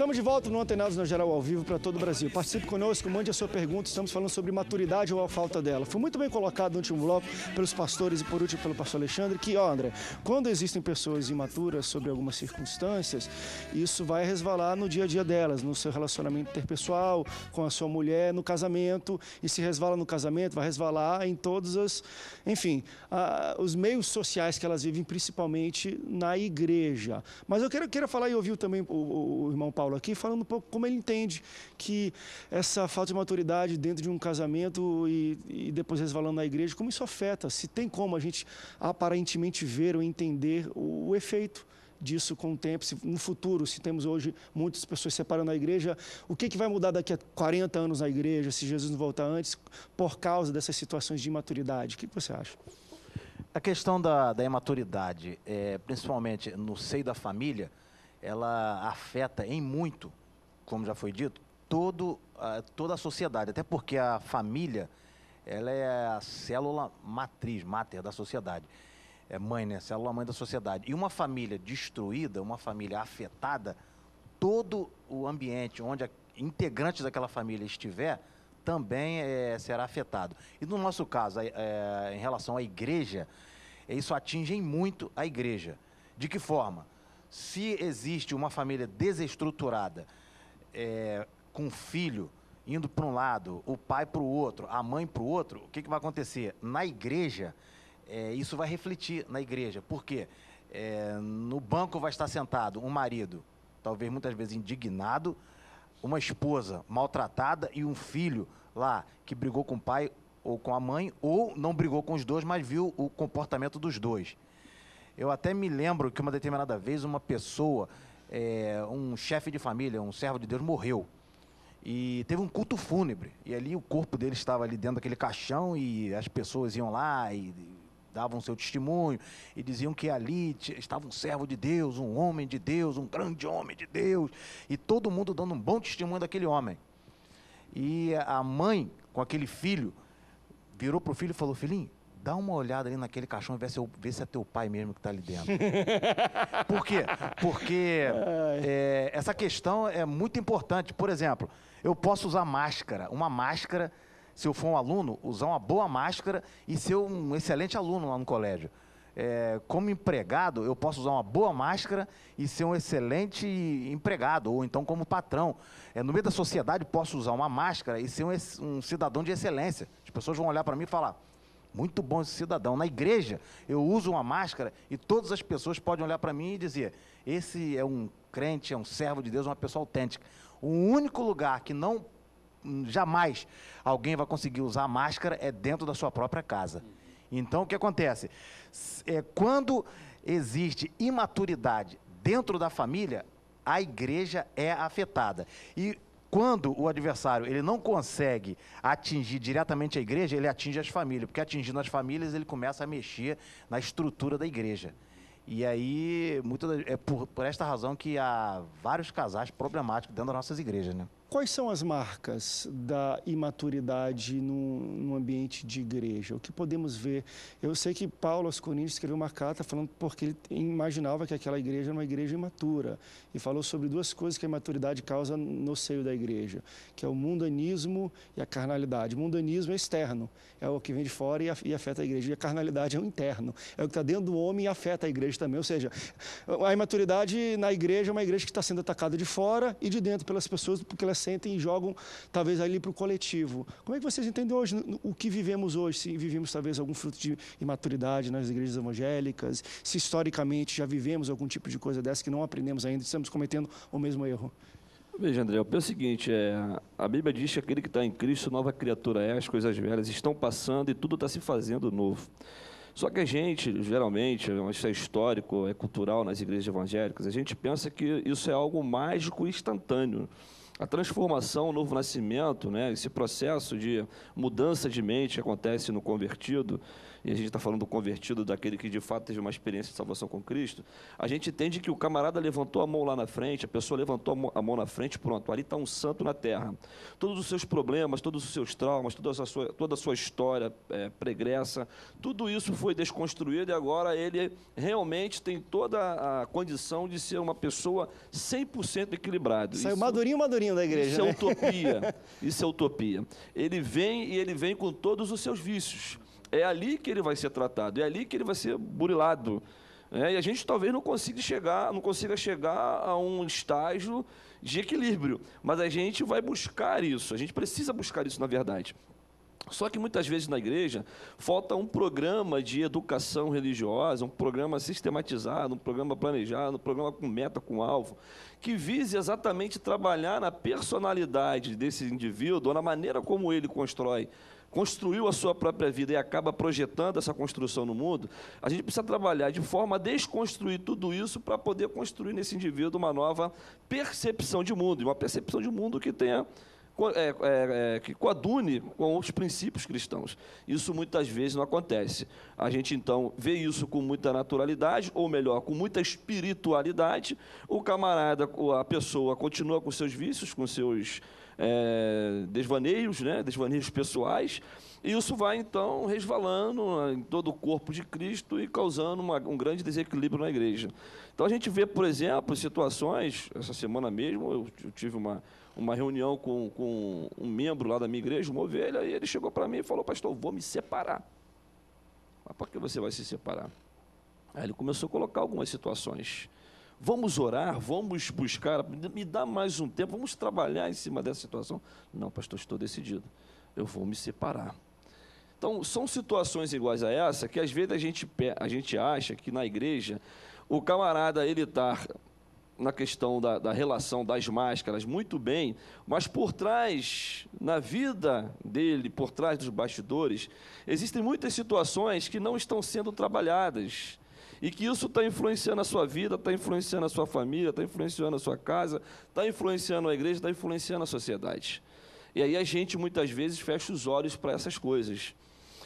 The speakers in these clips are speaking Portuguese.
Estamos de volta no Antenados na Geral ao vivo para todo o Brasil. Participe conosco, mande a sua pergunta. Estamos falando sobre maturidade ou a falta dela. Foi muito bem colocado no último bloco pelos pastores e por último pelo pastor Alexandre que, ó, André, quando existem pessoas imaturas sobre algumas circunstâncias, isso vai resvalar no dia a dia delas, no seu relacionamento interpessoal, com a sua mulher, no casamento. E se resvala no casamento, vai resvalar em todas as, enfim, a, os meios sociais que elas vivem, principalmente na igreja. Mas eu quero, quero falar e ouvir também o, o, o irmão Paulo Paulo aqui, falando um pouco como ele entende que essa falta de maturidade dentro de um casamento e, e depois resvalando na igreja, como isso afeta, se tem como a gente aparentemente ver ou entender o, o efeito disso com o tempo, se, no futuro, se temos hoje muitas pessoas separando a igreja, o que, que vai mudar daqui a 40 anos na igreja, se Jesus não voltar antes, por causa dessas situações de imaturidade? O que, que você acha? A questão da, da imaturidade, é, principalmente no seio da família, ela afeta em muito, como já foi dito, todo, toda a sociedade, até porque a família ela é a célula matriz, máter da sociedade. É mãe, né? Célula mãe da sociedade. E uma família destruída, uma família afetada, todo o ambiente onde a, integrantes daquela família estiver também é, será afetado. E no nosso caso, é, em relação à igreja, isso atinge muito a igreja. De que forma? Se existe uma família desestruturada, é, com um filho indo para um lado, o pai para o outro, a mãe para o outro, o que, que vai acontecer? Na igreja, é, isso vai refletir na igreja. Por quê? É, no banco vai estar sentado um marido, talvez muitas vezes indignado, uma esposa maltratada e um filho lá que brigou com o pai ou com a mãe, ou não brigou com os dois, mas viu o comportamento dos dois. Eu até me lembro que uma determinada vez uma pessoa, é, um chefe de família, um servo de Deus, morreu. E teve um culto fúnebre. E ali o corpo dele estava ali dentro daquele caixão e as pessoas iam lá e davam seu testemunho e diziam que ali estava um servo de Deus, um homem de Deus, um grande homem de Deus, e todo mundo dando um bom testemunho daquele homem. E a mãe, com aquele filho, virou para o filho e falou: Filhinho, dá uma olhada ali naquele caixão e vê se, vê se é teu pai mesmo que está ali dentro. Por quê? Porque é, essa questão é muito importante. Por exemplo, eu posso usar máscara, uma máscara, se eu for um aluno, usar uma boa máscara e ser um excelente aluno lá no colégio. É, como empregado, eu posso usar uma boa máscara e ser um excelente empregado, ou então como patrão. É, no meio da sociedade, posso usar uma máscara e ser um, um cidadão de excelência. As pessoas vão olhar para mim e falar, muito bom esse cidadão. Na igreja, eu uso uma máscara e todas as pessoas podem olhar para mim e dizer: esse é um crente, é um servo de Deus, uma pessoa autêntica. O único lugar que não jamais alguém vai conseguir usar máscara é dentro da sua própria casa. Então, o que acontece? É, quando existe imaturidade dentro da família, a igreja é afetada. E quando o adversário ele não consegue atingir diretamente a igreja, ele atinge as famílias, porque atingindo as famílias ele começa a mexer na estrutura da igreja. E aí, muito, é por, por esta razão que há vários casais problemáticos dentro das nossas igrejas, né? Quais são as marcas da imaturidade num, ambiente de igreja? O que podemos ver? Eu sei que Paulo aos Coríntios escreveu uma carta falando porque ele imaginava que aquela igreja era uma igreja imatura e falou sobre duas coisas que a imaturidade causa no seio da igreja, que é o mundanismo e a carnalidade. O mundanismo é externo, é o que vem de fora e afeta a igreja. E a carnalidade é o interno, é o que está dentro do homem e afeta a igreja também. Ou seja, a imaturidade na igreja é uma igreja que está sendo atacada de fora e de dentro pelas pessoas porque elas é sentem e jogam talvez ali para o coletivo. Como é que vocês entendem hoje o que vivemos hoje? Se vivemos talvez algum fruto de imaturidade nas igrejas evangélicas, se historicamente já vivemos algum tipo de coisa dessa que não aprendemos ainda, estamos cometendo o mesmo erro. Veja, André, eu penso é o seguinte: é, a Bíblia diz que aquele que está em Cristo, nova criatura é, as coisas velhas estão passando e tudo está se fazendo novo. Só que a gente, geralmente, isso é histórico, é cultural nas igrejas evangélicas, a gente pensa que isso é algo mágico e instantâneo a transformação, o novo nascimento, né, esse processo de mudança de mente que acontece no convertido, e a gente está falando do convertido, daquele que de fato teve uma experiência de salvação com Cristo, a gente entende que o camarada levantou a mão lá na frente, a pessoa levantou a mão na frente, pronto, ali está um santo na terra. Todos os seus problemas, todos os seus traumas, toda a sua, toda a sua história é, pregressa, tudo isso foi desconstruído e agora ele realmente tem toda a condição de ser uma pessoa 100% equilibrada. Saiu isso, madurinho, madurinho da igreja. Isso é né? é utopia. isso é utopia. Ele vem e ele vem com todos os seus vícios. É ali que ele vai ser tratado, é ali que ele vai ser burilado. É, e a gente talvez não consiga chegar, não consiga chegar a um estágio de equilíbrio, mas a gente vai buscar isso. A gente precisa buscar isso na verdade. Só que muitas vezes na igreja falta um programa de educação religiosa, um programa sistematizado, um programa planejado, um programa com meta, com alvo, que vise exatamente trabalhar na personalidade desse indivíduo, na maneira como ele constrói construiu a sua própria vida e acaba projetando essa construção no mundo, a gente precisa trabalhar de forma a desconstruir tudo isso para poder construir nesse indivíduo uma nova percepção de mundo, uma percepção de mundo que tenha é, é, é, que coadune com os princípios cristãos. Isso muitas vezes não acontece. A gente então vê isso com muita naturalidade, ou melhor, com muita espiritualidade. O camarada, a pessoa, continua com seus vícios, com seus é, desvaneios, né? desvaneios pessoais. E isso vai, então, resvalando né, em todo o corpo de Cristo e causando uma, um grande desequilíbrio na igreja. Então, a gente vê, por exemplo, situações, essa semana mesmo, eu, eu tive uma, uma reunião com, com um membro lá da minha igreja, uma ovelha, e ele chegou para mim e falou, pastor, vou me separar. Mas por que você vai se separar? Aí ele começou a colocar algumas situações. Vamos orar, vamos buscar, me dá mais um tempo, vamos trabalhar em cima dessa situação. Não, pastor, estou decidido. Eu vou me separar. Então, são situações iguais a essa que às vezes a gente, a gente acha que na igreja o camarada ele está na questão da, da, relação das máscaras muito bem, mas por trás, na vida dele, por trás dos bastidores, existem muitas situações que não estão sendo trabalhadas e que isso está influenciando a sua vida, está influenciando a sua família, está influenciando a sua casa, está influenciando a igreja, está influenciando a sociedade. E aí a gente muitas vezes fecha os olhos para essas coisas.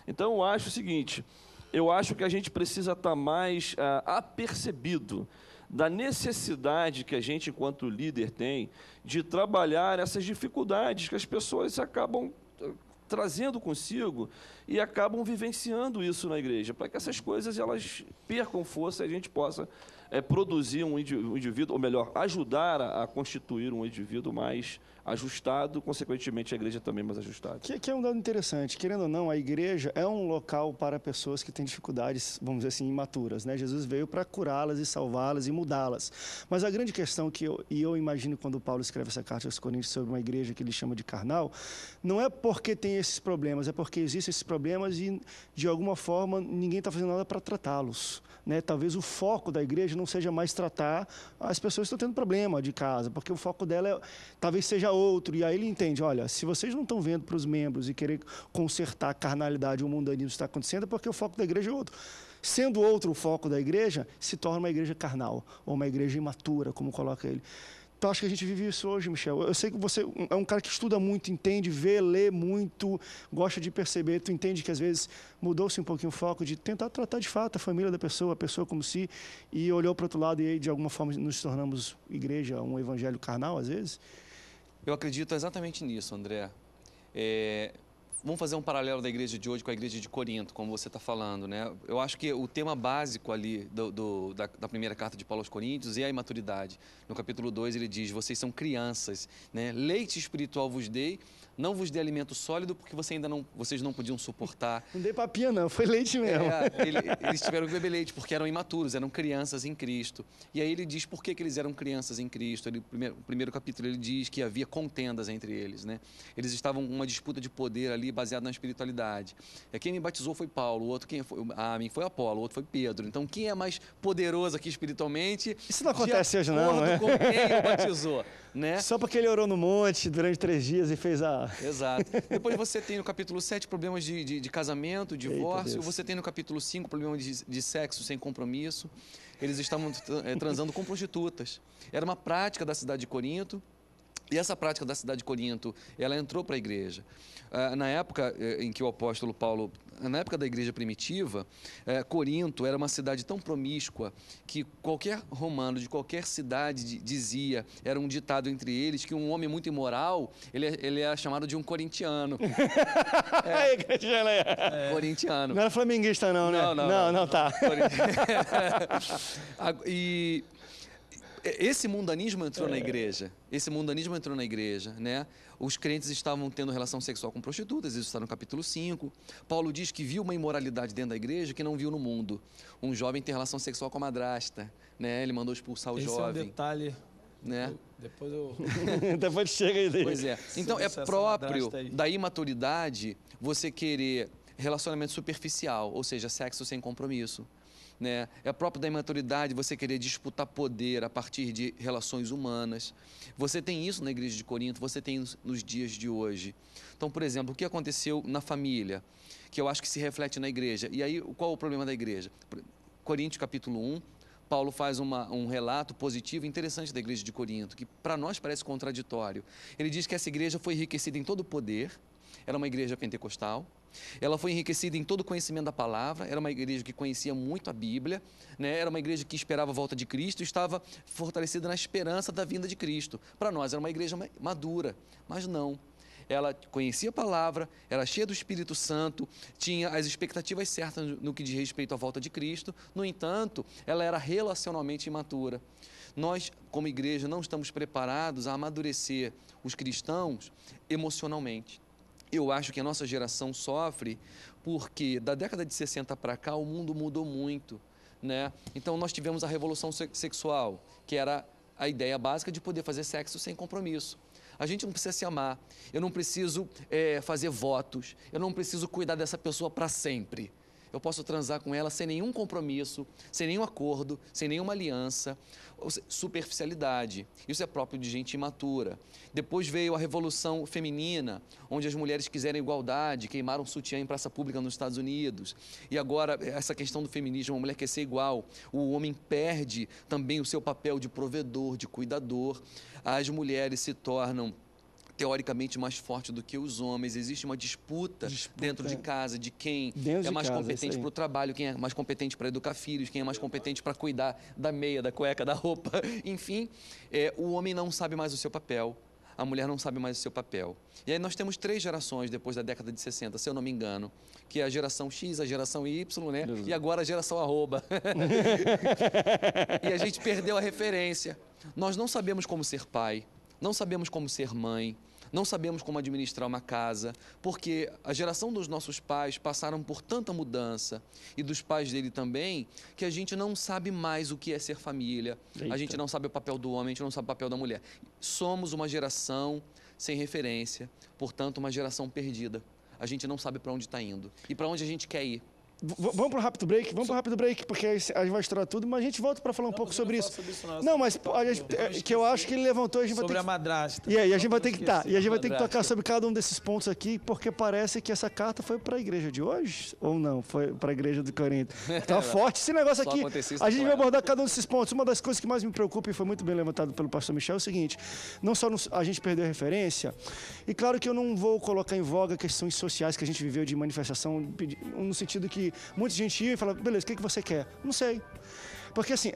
Então eu acho o seguinte: eu acho que a gente precisa estar tá mais ah, apercebido da necessidade que a gente, enquanto líder, tem de trabalhar essas dificuldades que as pessoas acabam trazendo consigo e acabam vivenciando isso na igreja, para que essas coisas elas percam força e a gente possa é, produzir um indivíduo, ou melhor, ajudar a, a, constituir um indivíduo mais ajustado, consequentemente a igreja também mais ajustada. Que, que, é um dado interessante, querendo ou não, a igreja é um local para pessoas que têm dificuldades, vamos dizer assim, imaturas, né? Jesus veio para curá-las e salvá-las e mudá-las. Mas a grande questão que eu, e eu imagino quando Paulo escreve essa carta aos Coríntios sobre uma igreja que ele chama de carnal, não é porque tem esses problemas, é porque existem esses problemas e de alguma forma ninguém está fazendo nada para tratá-los, né? Talvez o foco da igreja não seja mais tratar as pessoas que estão tendo problema de casa, porque o foco dela é, talvez seja outro. E aí ele entende: olha, se vocês não estão vendo para os membros e querer consertar a carnalidade ou o mundanismo que está acontecendo, é porque o foco da igreja é outro. Sendo outro o foco da igreja, se torna uma igreja carnal ou uma igreja imatura, como coloca ele. Então acho que a gente vive isso hoje, Michel. Eu sei que você é um cara que estuda muito, entende, vê, lê muito, gosta de perceber. Tu entende que às vezes mudou-se um pouquinho o foco de tentar tratar de fato a família da pessoa, a pessoa como si, e olhou para outro lado e aí, de alguma forma nos tornamos igreja, um evangelho carnal às vezes. Eu acredito exatamente nisso, André. É, Vamos fazer um paralelo da igreja de hoje com a igreja de Corinto, como você está falando, né? Eu acho que o tema básico ali do, do, da, da, primeira carta de Paulo aos Coríntios é a imaturidade. No capítulo 2 ele diz: Vocês são crianças, né? Leite espiritual vos dei, não vos dei alimento sólido porque você ainda não, vocês não podiam suportar. Não dei papinha, não, foi leite mesmo. É, ele, eles tiveram que beber leite porque eram imaturos, eram crianças em Cristo. E aí ele diz por que, que eles eram crianças em Cristo. Ele, primeiro, o primeiro capítulo ele diz que havia contendas entre eles, né? Eles estavam uma disputa de poder ali baseado na espiritualidade. É quem me batizou foi Paulo, o outro quem foi, a mim foi Apolo, o outro foi Pedro. Então quem é mais poderoso aqui espiritualmente? Isso não acontece hoje não, né? Com quem o batizou, né? Só porque ele orou no monte durante três dias e fez a Exato. Depois você tem no capítulo 7 problemas de, de, de casamento, divórcio, você tem no capítulo 5 problemas de, de sexo sem compromisso. Eles estavam eh, transando com prostitutas. Era uma prática da cidade de Corinto. E essa prática da cidade de Corinto, ela entrou para a igreja. Ah, na época eh, em que o apóstolo Paulo, na época da igreja primitiva, eh, Corinto era uma cidade tão promíscua que qualquer romano de qualquer cidade dizia, era um ditado entre eles, que um homem muito imoral, ele, é, ele era é chamado de um corintiano. É. é. é. Corintiano. Não era flamenguista não, né? Não, não. Não, não, não, não tá. e é, esse mundanismo entrou é. na igreja. Esse mundanismo entrou na igreja, né? Os crentes estavam tendo relação sexual com prostitutas, isso está no capítulo 5. Paulo diz que viu uma imoralidade dentro da igreja que não viu no mundo. Um jovem tem relação sexual com a madrasta, né? Ele mandou expulsar o Esse jovem. É um detalhe né? depois eu. depois chega aí. Pois é. Então é próprio da imaturidade você querer relacionamento superficial, ou seja, sexo sem compromisso, né? É próprio da imaturidade você querer disputar poder a partir de relações humanas. Você tem isso na igreja de Corinto, você tem nos dias de hoje. Então, por exemplo, o que aconteceu na família, que eu acho que se reflete na igreja. E aí, qual é o problema da igreja? Coríntios capítulo 1, Paulo faz uma, um relato positivo interessante da igreja de Corinto, que para nós parece contraditório. Ele diz que essa igreja foi enriquecida em todo o poder, era uma igreja pentecostal. Ela foi enriquecida em todo o conhecimento da palavra, era uma igreja que conhecia muito a Bíblia, né? era uma igreja que esperava a volta de Cristo, estava fortalecida na esperança da vinda de Cristo. Para nós era uma igreja madura, mas não. Ela conhecia a palavra, era cheia do Espírito Santo, tinha as expectativas certas no que diz respeito à volta de Cristo, no entanto, ela era relacionalmente imatura. Nós, como igreja, não estamos preparados a amadurecer os cristãos emocionalmente eu acho que a nossa geração sofre porque da década de 60 para cá o mundo mudou muito. Né? Então nós tivemos a revolução sexual, que era a ideia básica de poder fazer sexo sem compromisso. A gente não precisa se amar, eu não preciso é, fazer votos, eu não preciso cuidar dessa pessoa para sempre eu posso transar com ela sem nenhum compromisso, sem nenhum acordo, sem nenhuma aliança. Superficialidade. Isso é próprio de gente imatura. Depois veio a revolução feminina, onde as mulheres quiseram igualdade, queimaram sutiã em praça pública nos Estados Unidos. E agora, eh, essa questão do feminismo, a mulher quer ser igual. O homem perde também o seu papel de provedor, de cuidador. As mulheres se tornam teoricamente mais forte do que os homens, existe uma disputa, disputa dentro de casa de quem Deus é mais casa, competente para o trabalho, quem é mais competente para educar filhos, quem é mais competente para cuidar da meia, da cueca, da roupa, enfim. É, o homem não sabe mais o seu papel, a mulher não sabe mais o seu papel. E aí nós temos três gerações depois da década de 60, se eu não me engano, que é a geração X, a geração Y, né? E agora a geração arroba. e a gente perdeu a referência. Nós não sabemos como ser pai não sabemos como ser mãe, não sabemos como administrar uma casa, porque a geração dos nossos pais passaram por tanta mudança e dos pais dele também, que a gente não sabe mais o que é ser família, Eita. a gente não sabe o papel do homem, a gente não sabe o papel da mulher. Somos uma geração sem referência, portanto, uma geração perdida. A gente não sabe para onde está indo e para onde a gente quer ir. V vamos para um rápido break, vamos para um rápido break, porque a gente vai estourar tudo, mas a gente volta para falar um não, pouco sobre isso. sobre isso. não, não mas a gente, é, que eu acho que ele levantou, a gente vai sobre ter a madrasta. E aí, a gente vai ter que tá, e a gente vai ter que tocar sobre cada um desses pontos aqui, porque parece que essa carta foi para a igreja de hoje ou não, foi para a igreja do Corinto. Tá forte esse negócio aqui. A gente vai abordar cada um desses pontos. Uma das coisas que mais me preocupa e foi muito bem levantado pelo pastor Michel é o seguinte, não só a gente perdeu a referência, e claro que eu não vou colocar em voga questões sociais que a gente viveu de manifestação no sentido que muita gente ia e falava, beleza, o que, que você quer? Não sei. Porque assim,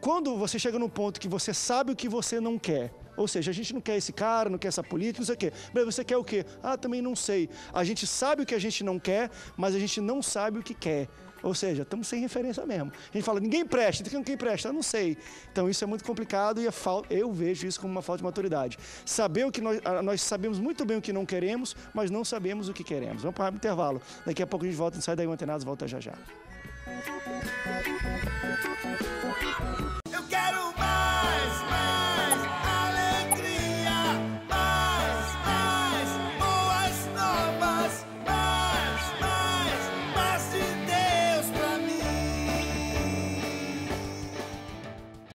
quando você chega num ponto que você sabe o que você não quer, ou seja, a gente não quer esse cara, não quer essa política, não sei o quê. beleza você quer o quê? Ah, também não sei. A gente sabe o que a gente não quer, mas a gente não sabe o que quer. Ou seja, estamos sem referência mesmo. A gente fala, ninguém presta, então quem presta? Eu não sei. Então isso é muito complicado e eu vejo isso como uma falta de maturidade. Saber o que nós, nós sabemos muito bem o que não queremos, mas não sabemos o que queremos. Vamos para o intervalo. Daqui a pouco a gente volta, sai daí o antenado, volta já já.